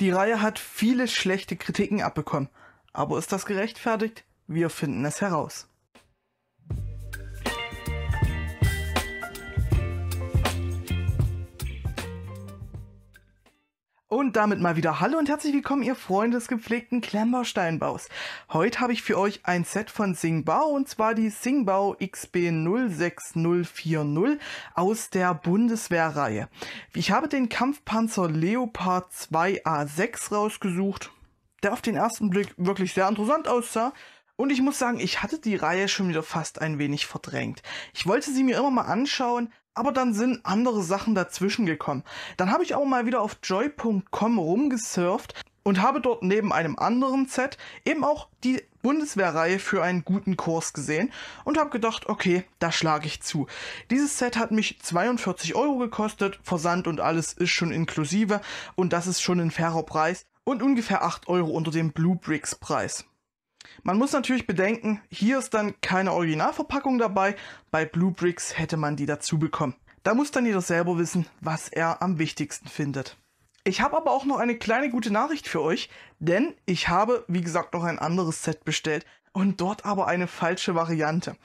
Die Reihe hat viele schlechte Kritiken abbekommen, aber ist das gerechtfertigt? Wir finden es heraus. Und damit mal wieder Hallo und herzlich willkommen, ihr Freunde des gepflegten Klemmbausteinbaus. Heute habe ich für euch ein Set von Singbau und zwar die Singbau XB06040 aus der Bundeswehrreihe. Ich habe den Kampfpanzer Leopard 2A6 rausgesucht, der auf den ersten Blick wirklich sehr interessant aussah. Und ich muss sagen, ich hatte die Reihe schon wieder fast ein wenig verdrängt. Ich wollte sie mir immer mal anschauen, aber dann sind andere Sachen dazwischen gekommen. Dann habe ich auch mal wieder auf joy.com rumgesurft und habe dort neben einem anderen Set eben auch die Bundeswehrreihe für einen guten Kurs gesehen und habe gedacht, okay, da schlage ich zu. Dieses Set hat mich 42 Euro gekostet, Versand und alles ist schon inklusive und das ist schon ein fairer Preis und ungefähr 8 Euro unter dem Blue Bricks Preis. Man muss natürlich bedenken, hier ist dann keine Originalverpackung dabei, bei Blue Bricks hätte man die dazu bekommen. Da muss dann jeder selber wissen, was er am wichtigsten findet. Ich habe aber auch noch eine kleine gute Nachricht für euch, denn ich habe, wie gesagt, noch ein anderes Set bestellt und dort aber eine falsche Variante.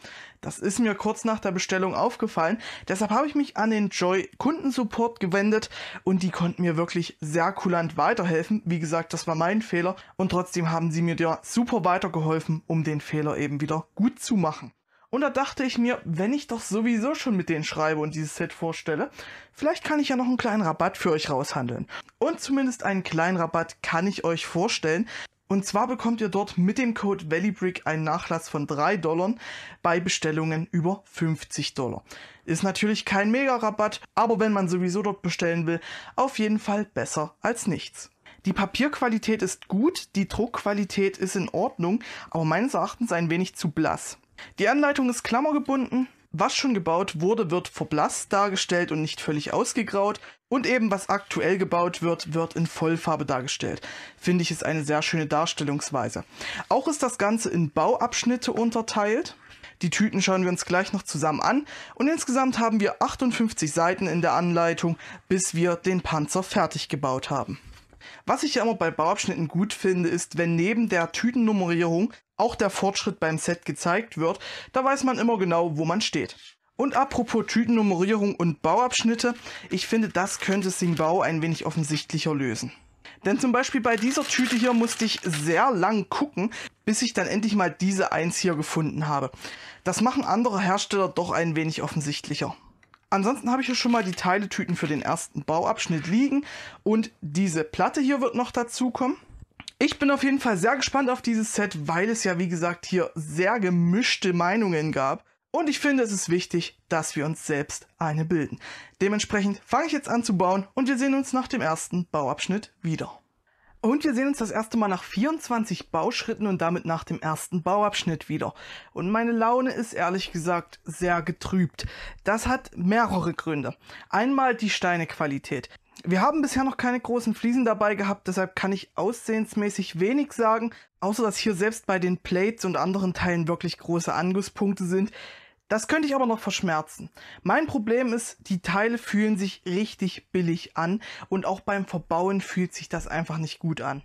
Das ist mir kurz nach der Bestellung aufgefallen. Deshalb habe ich mich an den Joy Kundensupport gewendet und die konnten mir wirklich sehr kulant weiterhelfen. Wie gesagt, das war mein Fehler und trotzdem haben sie mir ja super weitergeholfen, um den Fehler eben wieder gut zu machen. Und da dachte ich mir, wenn ich doch sowieso schon mit denen schreibe und dieses Set vorstelle, vielleicht kann ich ja noch einen kleinen Rabatt für euch raushandeln. Und zumindest einen kleinen Rabatt kann ich euch vorstellen, und zwar bekommt ihr dort mit dem Code ValleyBrick einen Nachlass von 3 Dollar bei Bestellungen über 50 Dollar. Ist natürlich kein Mega-Rabatt, aber wenn man sowieso dort bestellen will, auf jeden Fall besser als nichts. Die Papierqualität ist gut, die Druckqualität ist in Ordnung, aber meines Erachtens ein wenig zu blass. Die Anleitung ist klammergebunden, was schon gebaut wurde, wird verblasst dargestellt und nicht völlig ausgegraut. Und eben was aktuell gebaut wird, wird in Vollfarbe dargestellt. Finde ich ist eine sehr schöne Darstellungsweise. Auch ist das Ganze in Bauabschnitte unterteilt. Die Tüten schauen wir uns gleich noch zusammen an. Und insgesamt haben wir 58 Seiten in der Anleitung, bis wir den Panzer fertig gebaut haben. Was ich ja immer bei Bauabschnitten gut finde, ist, wenn neben der Tütennummerierung auch der Fortschritt beim Set gezeigt wird, da weiß man immer genau, wo man steht. Und apropos Tütennummerierung und Bauabschnitte, ich finde, das könnte Singbao ein wenig offensichtlicher lösen. Denn zum Beispiel bei dieser Tüte hier musste ich sehr lang gucken, bis ich dann endlich mal diese 1 hier gefunden habe. Das machen andere Hersteller doch ein wenig offensichtlicher. Ansonsten habe ich hier schon mal die Teiletüten für den ersten Bauabschnitt liegen und diese Platte hier wird noch dazu kommen. Ich bin auf jeden Fall sehr gespannt auf dieses Set, weil es ja, wie gesagt, hier sehr gemischte Meinungen gab. Und ich finde, es ist wichtig, dass wir uns selbst eine bilden. Dementsprechend fange ich jetzt an zu bauen und wir sehen uns nach dem ersten Bauabschnitt wieder. Und wir sehen uns das erste Mal nach 24 Bauschritten und damit nach dem ersten Bauabschnitt wieder. Und meine Laune ist ehrlich gesagt sehr getrübt. Das hat mehrere Gründe. Einmal die Steinequalität. Wir haben bisher noch keine großen Fliesen dabei gehabt, deshalb kann ich aussehensmäßig wenig sagen, außer dass hier selbst bei den Plates und anderen Teilen wirklich große Angusspunkte sind. Das könnte ich aber noch verschmerzen. Mein Problem ist, die Teile fühlen sich richtig billig an und auch beim Verbauen fühlt sich das einfach nicht gut an.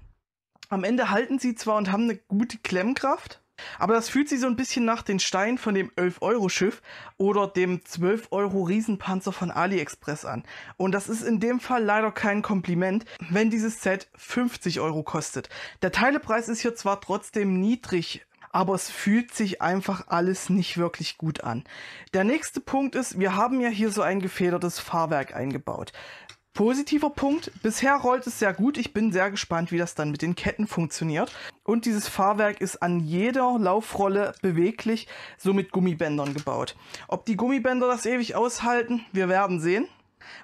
Am Ende halten sie zwar und haben eine gute Klemmkraft, aber das fühlt sich so ein bisschen nach den Steinen von dem 11-Euro-Schiff oder dem 12-Euro-Riesenpanzer von AliExpress an. Und das ist in dem Fall leider kein Kompliment, wenn dieses Set 50 Euro kostet. Der Teilepreis ist hier zwar trotzdem niedrig, aber es fühlt sich einfach alles nicht wirklich gut an. Der nächste Punkt ist, wir haben ja hier so ein gefedertes Fahrwerk eingebaut. Positiver Punkt, bisher rollt es sehr gut. Ich bin sehr gespannt, wie das dann mit den Ketten funktioniert. Und dieses Fahrwerk ist an jeder Laufrolle beweglich, so mit Gummibändern gebaut. Ob die Gummibänder das ewig aushalten, wir werden sehen.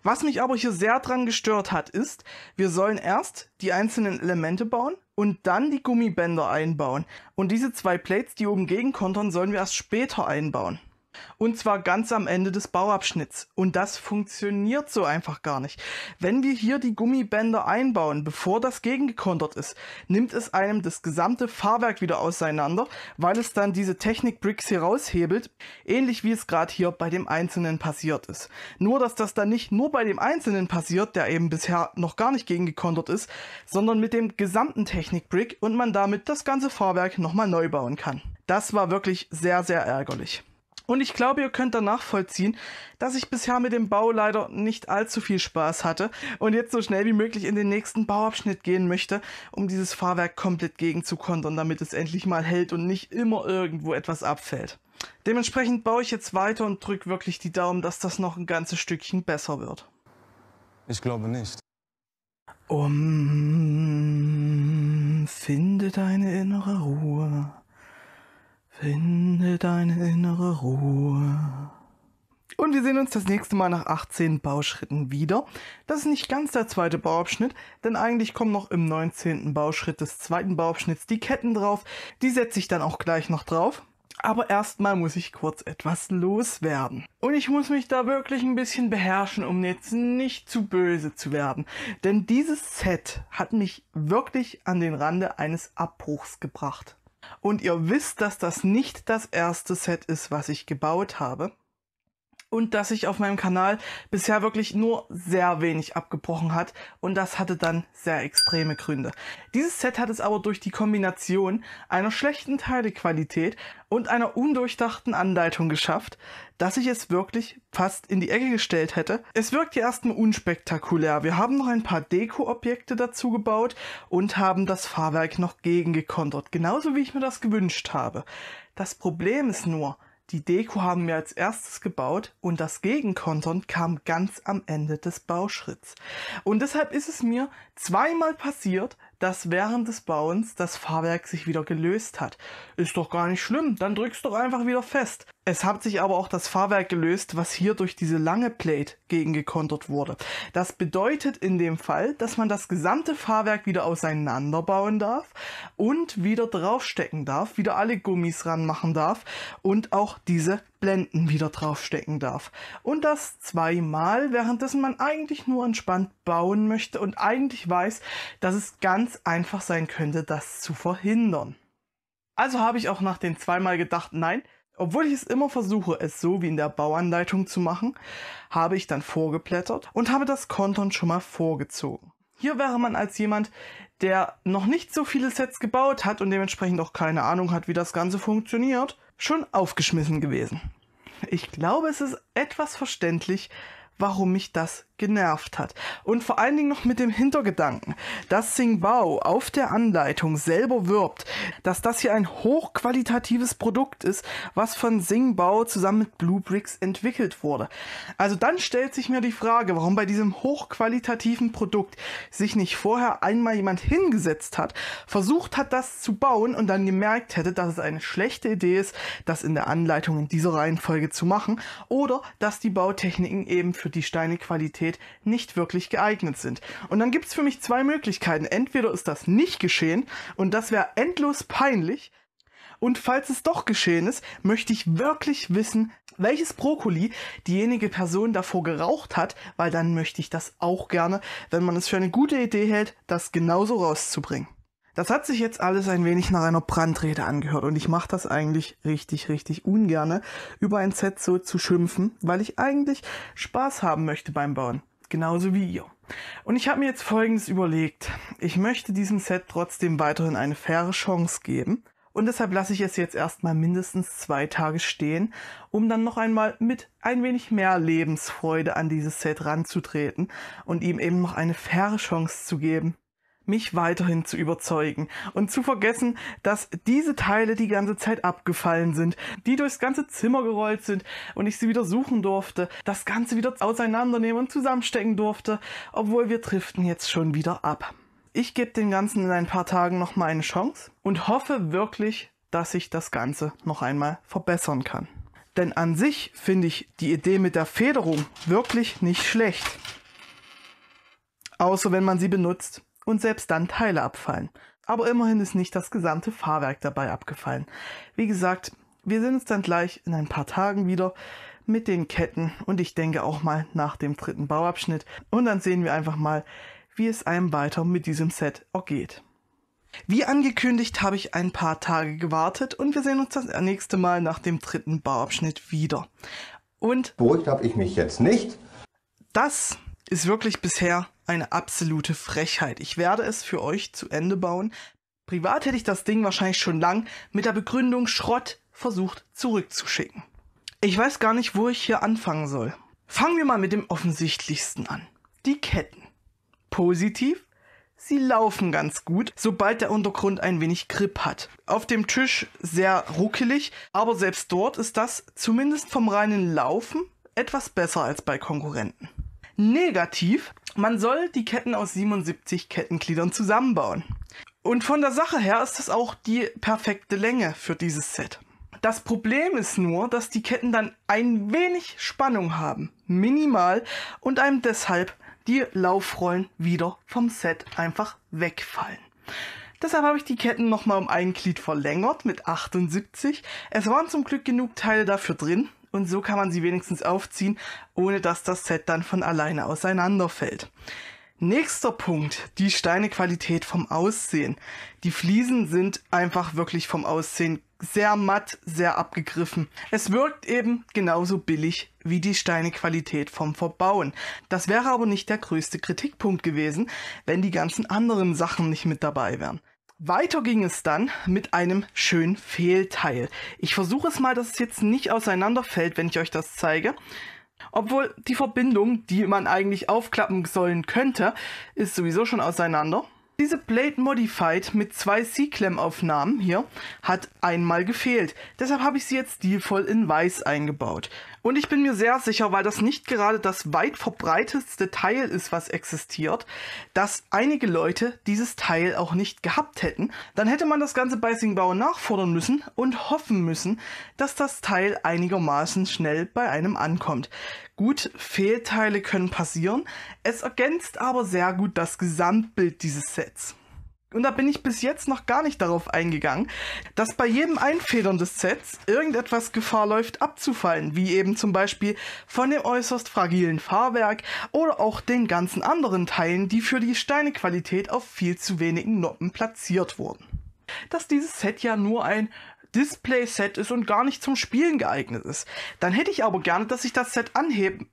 Was mich aber hier sehr dran gestört hat, ist, wir sollen erst die einzelnen Elemente bauen und dann die Gummibänder einbauen. Und diese zwei Plates, die oben gegenkontern, sollen wir erst später einbauen. Und zwar ganz am Ende des Bauabschnitts. Und das funktioniert so einfach gar nicht. Wenn wir hier die Gummibänder einbauen, bevor das gegengekontert ist, nimmt es einem das gesamte Fahrwerk wieder auseinander, weil es dann diese Technik-Bricks hier raushebelt, ähnlich wie es gerade hier bei dem Einzelnen passiert ist. Nur, dass das dann nicht nur bei dem Einzelnen passiert, der eben bisher noch gar nicht gegengekontert ist, sondern mit dem gesamten Technik-Brick und man damit das ganze Fahrwerk nochmal neu bauen kann. Das war wirklich sehr, sehr ärgerlich. Und ich glaube, ihr könnt danach vollziehen, dass ich bisher mit dem Bau leider nicht allzu viel Spaß hatte und jetzt so schnell wie möglich in den nächsten Bauabschnitt gehen möchte, um dieses Fahrwerk komplett gegenzukontern, damit es endlich mal hält und nicht immer irgendwo etwas abfällt. Dementsprechend baue ich jetzt weiter und drücke wirklich die Daumen, dass das noch ein ganzes Stückchen besser wird. Ich glaube nicht. Um, finde deine innere Ruhe. Finde deine innere Ruhe. Und wir sehen uns das nächste Mal nach 18 Bauschritten wieder. Das ist nicht ganz der zweite Bauabschnitt, denn eigentlich kommen noch im 19. Bauschritt des zweiten Bauabschnitts die Ketten drauf. Die setze ich dann auch gleich noch drauf. Aber erstmal muss ich kurz etwas loswerden. Und ich muss mich da wirklich ein bisschen beherrschen, um jetzt nicht zu böse zu werden. Denn dieses Set hat mich wirklich an den Rande eines Abbruchs gebracht. Und ihr wisst, dass das nicht das erste Set ist, was ich gebaut habe und dass sich auf meinem Kanal bisher wirklich nur sehr wenig abgebrochen hat und das hatte dann sehr extreme Gründe. Dieses Set hat es aber durch die Kombination einer schlechten Teilequalität und einer undurchdachten Anleitung geschafft, dass ich es wirklich fast in die Ecke gestellt hätte. Es wirkt hier erstmal unspektakulär. Wir haben noch ein paar Deko-Objekte dazu gebaut und haben das Fahrwerk noch gegengekontert, genauso wie ich mir das gewünscht habe. Das Problem ist nur, die Deko haben wir als erstes gebaut und das Gegenkontern kam ganz am Ende des Bauschritts. Und deshalb ist es mir zweimal passiert, dass während des Bauens das Fahrwerk sich wieder gelöst hat. Ist doch gar nicht schlimm, dann drückst du doch einfach wieder fest. Es hat sich aber auch das Fahrwerk gelöst, was hier durch diese lange Plate gegengekontert wurde. Das bedeutet in dem Fall, dass man das gesamte Fahrwerk wieder auseinanderbauen darf und wieder draufstecken darf, wieder alle Gummis ranmachen darf und auch diese Blenden wieder draufstecken darf. Und das zweimal, währenddessen man eigentlich nur entspannt bauen möchte und eigentlich weiß, dass es ganz einfach sein könnte, das zu verhindern. Also habe ich auch nach den zweimal gedacht, nein, obwohl ich es immer versuche, es so wie in der Bauanleitung zu machen, habe ich dann vorgeblättert und habe das Kontern schon mal vorgezogen. Hier wäre man als jemand, der noch nicht so viele Sets gebaut hat und dementsprechend auch keine Ahnung hat, wie das Ganze funktioniert, schon aufgeschmissen gewesen. Ich glaube, es ist etwas verständlich, warum mich das genervt hat. Und vor allen Dingen noch mit dem Hintergedanken, dass Singbao auf der Anleitung selber wirbt, dass das hier ein hochqualitatives Produkt ist, was von Singbao zusammen mit Bluebricks entwickelt wurde. Also dann stellt sich mir die Frage, warum bei diesem hochqualitativen Produkt sich nicht vorher einmal jemand hingesetzt hat, versucht hat, das zu bauen und dann gemerkt hätte, dass es eine schlechte Idee ist, das in der Anleitung in dieser Reihenfolge zu machen oder dass die Bautechniken eben für die Steine Qualität Realität nicht wirklich geeignet sind. Und dann gibt es für mich zwei Möglichkeiten. Entweder ist das nicht geschehen und das wäre endlos peinlich. Und falls es doch geschehen ist, möchte ich wirklich wissen, welches Brokkoli diejenige Person davor geraucht hat, weil dann möchte ich das auch gerne, wenn man es für eine gute Idee hält, das genauso rauszubringen. Das hat sich jetzt alles ein wenig nach einer Brandrede angehört und ich mache das eigentlich richtig, richtig ungerne, über ein Set so zu schimpfen, weil ich eigentlich Spaß haben möchte beim Bauen. Genauso wie ihr. Und ich habe mir jetzt Folgendes überlegt. Ich möchte diesem Set trotzdem weiterhin eine faire Chance geben und deshalb lasse ich es jetzt erstmal mindestens zwei Tage stehen, um dann noch einmal mit ein wenig mehr Lebensfreude an dieses Set ranzutreten und ihm eben noch eine faire Chance zu geben, mich weiterhin zu überzeugen und zu vergessen, dass diese Teile die ganze Zeit abgefallen sind, die durchs ganze Zimmer gerollt sind und ich sie wieder suchen durfte, das Ganze wieder auseinandernehmen und zusammenstecken durfte, obwohl wir driften jetzt schon wieder ab. Ich gebe dem Ganzen in ein paar Tagen nochmal eine Chance und hoffe wirklich, dass ich das Ganze noch einmal verbessern kann. Denn an sich finde ich die Idee mit der Federung wirklich nicht schlecht. Außer wenn man sie benutzt und selbst dann Teile abfallen. Aber immerhin ist nicht das gesamte Fahrwerk dabei abgefallen. Wie gesagt, wir sehen uns dann gleich in ein paar Tagen wieder mit den Ketten und ich denke auch mal nach dem dritten Bauabschnitt und dann sehen wir einfach mal, wie es einem weiter mit diesem Set auch geht. Wie angekündigt habe ich ein paar Tage gewartet und wir sehen uns das nächste Mal nach dem dritten Bauabschnitt wieder. Und beruhigt habe ich mich jetzt nicht. Das ist wirklich bisher eine absolute Frechheit. Ich werde es für euch zu Ende bauen. Privat hätte ich das Ding wahrscheinlich schon lang mit der Begründung Schrott versucht zurückzuschicken. Ich weiß gar nicht, wo ich hier anfangen soll. Fangen wir mal mit dem offensichtlichsten an. Die Ketten. Positiv, sie laufen ganz gut, sobald der Untergrund ein wenig Grip hat. Auf dem Tisch sehr ruckelig, aber selbst dort ist das zumindest vom reinen Laufen etwas besser als bei Konkurrenten negativ. Man soll die Ketten aus 77 Kettengliedern zusammenbauen. Und von der Sache her ist das auch die perfekte Länge für dieses Set. Das Problem ist nur, dass die Ketten dann ein wenig Spannung haben, minimal, und einem deshalb die Laufrollen wieder vom Set einfach wegfallen. Deshalb habe ich die Ketten nochmal um ein Glied verlängert mit 78. Es waren zum Glück genug Teile dafür drin, und so kann man sie wenigstens aufziehen, ohne dass das Set dann von alleine auseinanderfällt. Nächster Punkt, die Steinequalität vom Aussehen. Die Fliesen sind einfach wirklich vom Aussehen sehr matt, sehr abgegriffen. Es wirkt eben genauso billig wie die Steinequalität vom Verbauen. Das wäre aber nicht der größte Kritikpunkt gewesen, wenn die ganzen anderen Sachen nicht mit dabei wären. Weiter ging es dann mit einem schönen Fehlteil. Ich versuche es mal, dass es jetzt nicht auseinanderfällt, wenn ich euch das zeige. Obwohl die Verbindung, die man eigentlich aufklappen sollen könnte, ist sowieso schon auseinander. Diese Blade Modified mit zwei C-Clam-Aufnahmen hier hat einmal gefehlt. Deshalb habe ich sie jetzt stilvoll in weiß eingebaut. Und ich bin mir sehr sicher, weil das nicht gerade das weit verbreitetste Teil ist, was existiert, dass einige Leute dieses Teil auch nicht gehabt hätten. Dann hätte man das Ganze bei Singbao nachfordern müssen und hoffen müssen, dass das Teil einigermaßen schnell bei einem ankommt. Gut, Fehlteile können passieren, es ergänzt aber sehr gut das Gesamtbild dieses Sets und da bin ich bis jetzt noch gar nicht darauf eingegangen, dass bei jedem Einfedern des Sets irgendetwas Gefahr läuft abzufallen, wie eben zum Beispiel von dem äußerst fragilen Fahrwerk oder auch den ganzen anderen Teilen, die für die Steinequalität auf viel zu wenigen Noppen platziert wurden. Dass dieses Set ja nur ein Display-Set ist und gar nicht zum Spielen geeignet ist. Dann hätte ich aber gerne, dass ich das Set anheben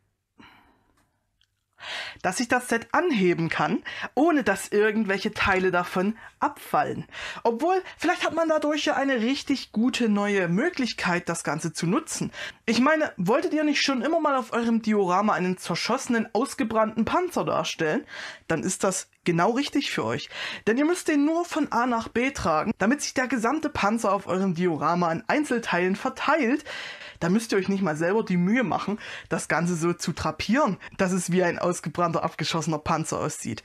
dass ich das Set anheben kann, ohne dass irgendwelche Teile davon abfallen. Obwohl, vielleicht hat man dadurch ja eine richtig gute neue Möglichkeit, das Ganze zu nutzen. Ich meine, wolltet ihr nicht schon immer mal auf eurem Diorama einen zerschossenen, ausgebrannten Panzer darstellen? Dann ist das genau richtig für euch. Denn ihr müsst den nur von A nach B tragen, damit sich der gesamte Panzer auf eurem Diorama in Einzelteilen verteilt. Da müsst ihr euch nicht mal selber die Mühe machen, das Ganze so zu trapieren, dass es wie ein ausgebrannter, abgeschossener Panzer aussieht.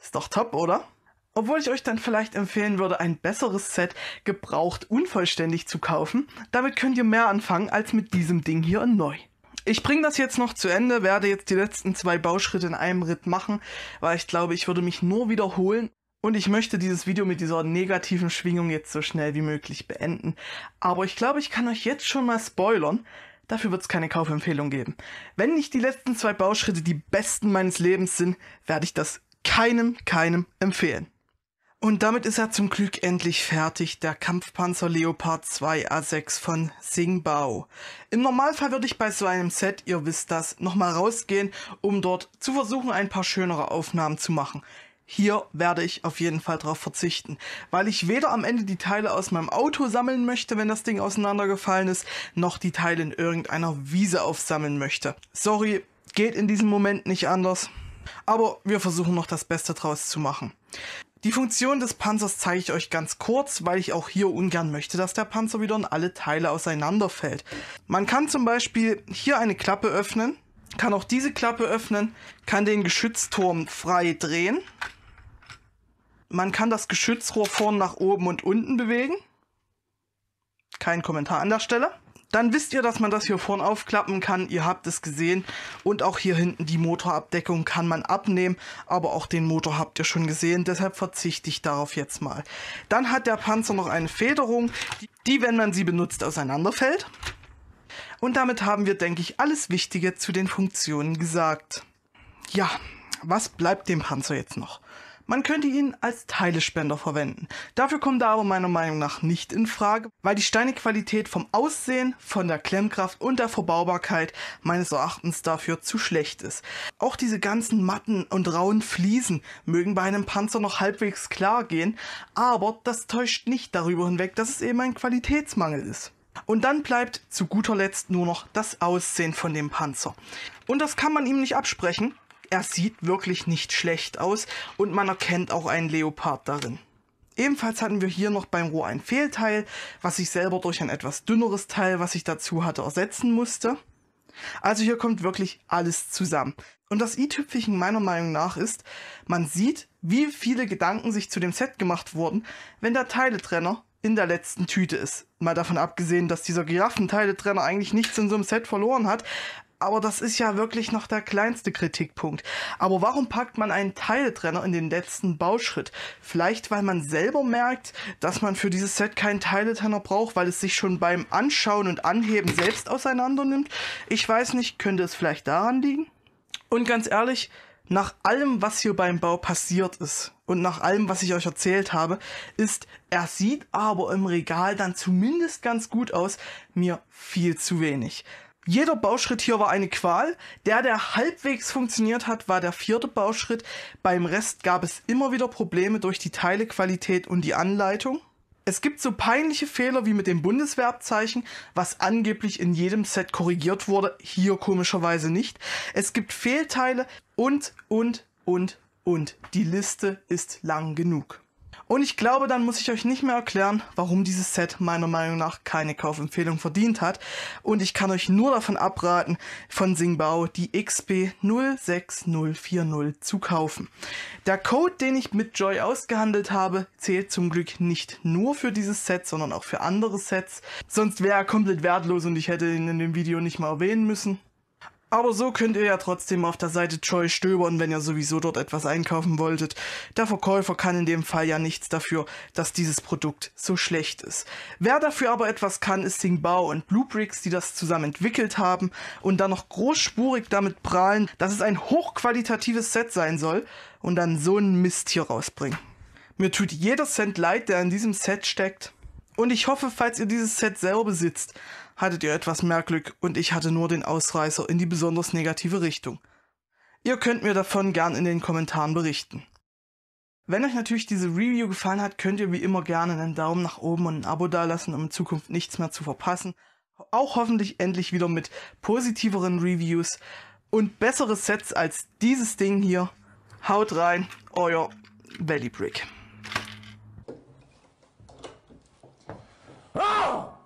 Ist doch top, oder? Obwohl ich euch dann vielleicht empfehlen würde, ein besseres Set gebraucht unvollständig zu kaufen, damit könnt ihr mehr anfangen als mit diesem Ding hier neu ich bringe das jetzt noch zu Ende, werde jetzt die letzten zwei Bauschritte in einem Ritt machen, weil ich glaube, ich würde mich nur wiederholen und ich möchte dieses Video mit dieser negativen Schwingung jetzt so schnell wie möglich beenden. Aber ich glaube, ich kann euch jetzt schon mal spoilern. Dafür wird es keine Kaufempfehlung geben. Wenn nicht die letzten zwei Bauschritte die besten meines Lebens sind, werde ich das keinem, keinem empfehlen. Und damit ist er zum Glück endlich fertig, der Kampfpanzer Leopard 2 A6 von Singbao. Im Normalfall würde ich bei so einem Set, ihr wisst das, nochmal rausgehen, um dort zu versuchen, ein paar schönere Aufnahmen zu machen. Hier werde ich auf jeden Fall darauf verzichten, weil ich weder am Ende die Teile aus meinem Auto sammeln möchte, wenn das Ding auseinandergefallen ist, noch die Teile in irgendeiner Wiese aufsammeln möchte. Sorry, geht in diesem Moment nicht anders, aber wir versuchen noch das Beste draus zu machen. Die Funktion des Panzers zeige ich euch ganz kurz, weil ich auch hier ungern möchte, dass der Panzer wieder in alle Teile auseinanderfällt. Man kann zum Beispiel hier eine Klappe öffnen, kann auch diese Klappe öffnen, kann den Geschützturm frei drehen. Man kann das Geschützrohr vorne nach oben und unten bewegen. Kein Kommentar an der Stelle dann wisst ihr, dass man das hier vorne aufklappen kann. Ihr habt es gesehen. Und auch hier hinten die Motorabdeckung kann man abnehmen. Aber auch den Motor habt ihr schon gesehen. Deshalb verzichte ich darauf jetzt mal. Dann hat der Panzer noch eine Federung, die, wenn man sie benutzt, auseinanderfällt. Und damit haben wir, denke ich, alles Wichtige zu den Funktionen gesagt. Ja, was bleibt dem Panzer jetzt noch? Man könnte ihn als Teilespender verwenden. Dafür kommt er aber meiner Meinung nach nicht in Frage, weil die Steinequalität vom Aussehen, von der Klemmkraft und der Verbaubarkeit meines Erachtens dafür zu schlecht ist. Auch diese ganzen matten und rauen Fliesen mögen bei einem Panzer noch halbwegs klar gehen, aber das täuscht nicht darüber hinweg, dass es eben ein Qualitätsmangel ist. Und dann bleibt zu guter Letzt nur noch das Aussehen von dem Panzer. Und das kann man ihm nicht absprechen, er sieht wirklich nicht schlecht aus und man erkennt auch einen Leopard darin. Ebenfalls hatten wir hier noch beim Rohr ein Fehlteil, was ich selber durch ein etwas dünneres Teil, was ich dazu hatte, ersetzen musste. Also hier kommt wirklich alles zusammen. Und das i tüpfchen meiner Meinung nach ist, man sieht, wie viele Gedanken sich zu dem Set gemacht wurden, wenn der Teiletrenner in der letzten Tüte ist. Mal davon abgesehen, dass dieser Giraffenteiletrenner eigentlich nichts in so einem Set verloren hat, aber das ist ja wirklich noch der kleinste Kritikpunkt. Aber warum packt man einen Teiltrenner in den letzten Bauschritt? Vielleicht, weil man selber merkt, dass man für dieses Set keinen Teiltrenner braucht, weil es sich schon beim Anschauen und Anheben selbst auseinandernimmt? Ich weiß nicht, könnte es vielleicht daran liegen? Und ganz ehrlich, nach allem, was hier beim Bau passiert ist und nach allem, was ich euch erzählt habe, ist, er sieht aber im Regal dann zumindest ganz gut aus, mir viel zu wenig. Jeder Bauschritt hier war eine Qual. Der, der halbwegs funktioniert hat, war der vierte Bauschritt. Beim Rest gab es immer wieder Probleme durch die Teilequalität und die Anleitung. Es gibt so peinliche Fehler wie mit dem Bundeswehrabzeichen, was angeblich in jedem Set korrigiert wurde, hier komischerweise nicht. Es gibt Fehlteile und, und, und, und. Die Liste ist lang genug. Und ich glaube, dann muss ich euch nicht mehr erklären, warum dieses Set meiner Meinung nach keine Kaufempfehlung verdient hat. Und ich kann euch nur davon abraten, von Singbao die XB 06040 zu kaufen. Der Code, den ich mit Joy ausgehandelt habe, zählt zum Glück nicht nur für dieses Set, sondern auch für andere Sets. Sonst wäre er komplett wertlos und ich hätte ihn in dem Video nicht mal erwähnen müssen. Aber so könnt ihr ja trotzdem auf der Seite Joy stöbern, wenn ihr sowieso dort etwas einkaufen wolltet. Der Verkäufer kann in dem Fall ja nichts dafür, dass dieses Produkt so schlecht ist. Wer dafür aber etwas kann, ist Singbao und Bluebricks, die das zusammen entwickelt haben und dann noch großspurig damit prahlen, dass es ein hochqualitatives Set sein soll und dann so einen Mist hier rausbringen. Mir tut jeder Cent leid, der in diesem Set steckt. Und ich hoffe, falls ihr dieses Set selber besitzt, hattet ihr etwas mehr Glück und ich hatte nur den Ausreißer in die besonders negative Richtung. Ihr könnt mir davon gern in den Kommentaren berichten. Wenn euch natürlich diese Review gefallen hat, könnt ihr wie immer gerne einen Daumen nach oben und ein Abo dalassen, um in Zukunft nichts mehr zu verpassen. Auch hoffentlich endlich wieder mit positiveren Reviews und bessere Sets als dieses Ding hier. Haut rein, euer Valley Brick. Oh!